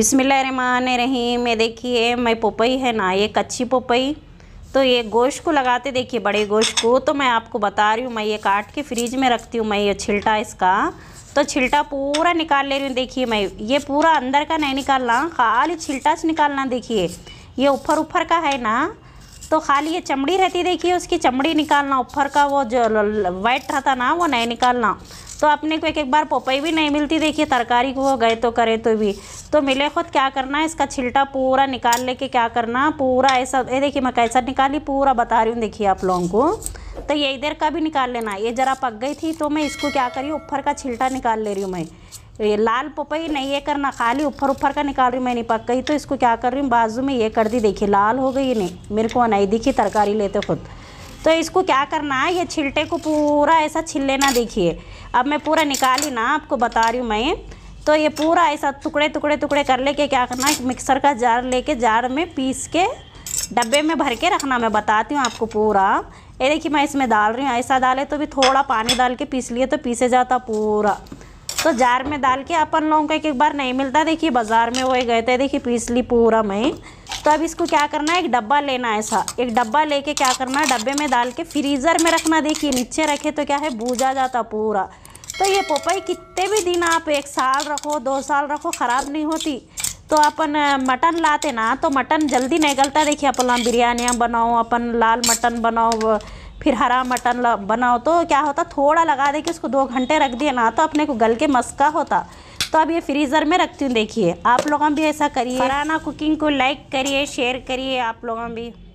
रहीम ये देखिए मैं पोपई है ना ये कच्ची पोपई तो ये गोश्त को लगाते देखिए बड़े गोश्त को तो मैं आपको बता रही हूँ मैं ये काट के फ्रिज में रखती हूँ मैं ये छिलटा इसका तो छिलटा पूरा निकाल ले रही हूँ देखिए मैं ये पूरा अंदर का नहीं निकालना खाली छिलटा से निकालना देखिए ये ऊपर ऊपर का है ना तो खाली ये चमड़ी रहती देखिए उसकी चमड़ी निकालना ऊपर का वो जो वाइट रहता ना वो नहीं निकालना तो अपने को एक एक बार पोपई भी नहीं मिलती देखिए तरकारी को गए तो करे तो भी तो मिले खुद क्या करना है इसका छिलटा पूरा निकाल लेके क्या करना पूरा ऐसा ये देखिए मैं कैसा निकाली पूरा बता रही हूँ देखिए आप लोगों को तो ये इधर का भी निकाल लेना ये ज़रा पक गई थी तो मैं इसको क्या करी ऊपर का छिलटा निकाल ले रही हूँ मैं ये लाल पपई नहीं ये करना खाली ऊपर ऊपर का निकाल रही हूँ मैं नहीं पक गई तो इसको क्या कर रही हूँ बाजू में ये कर दी देखिए लाल हो गई नहीं मेरे को नहीं दिखी तरकारी लेते खुद तो इसको क्या करना है ये छिलटे को पूरा ऐसा छिल लेना देखिए अब मैं पूरा निकाली ना आपको बता रही हूँ मैं तो ये पूरा ऐसा टुकड़े टुकड़े टुकड़े कर लेके क्या करना है मिक्सर का जार लेके जार में पीस के डब्बे में भर के रखना मैं बताती हूँ आपको पूरा ये देखिए मैं इसमें डाल रही हूँ ऐसा डाले तो भी थोड़ा पानी डाल के पीस लिए तो पीसे जाता पूरा तो जार में डाल के अपन लोगों को एक एक बार नहीं मिलता देखिए बाज़ार में वो गए थे देखिए पीस ली पूरा मैं तो अब इसको क्या करना है एक डब्बा लेना है ऐसा एक डब्बा लेके क्या करना है डब्बे में डाल के फ्रीज़र में रखना देखिए नीचे रखे तो क्या है बूझा जाता पूरा तो ये पोपाई कितने भी दिन आप एक साल रखो दो साल रखो ख़राब नहीं होती तो अपन मटन लाते ना तो मटन जल्दी नहीं गलता देखिए अपन बिरयानियाँ बनाओ अपन लाल मटन बनाओ फिर हरा मटन बनाओ तो क्या होता थोड़ा लगा दे उसको दो घंटे रख दिए ना तो अपने को गल के मस्का होता तो अब ये फ्रीज़र में रखती हूँ देखिए आप लोग भी ऐसा करिए फराना कुकिंग को लाइक करिए शेयर करिए आप लोग भी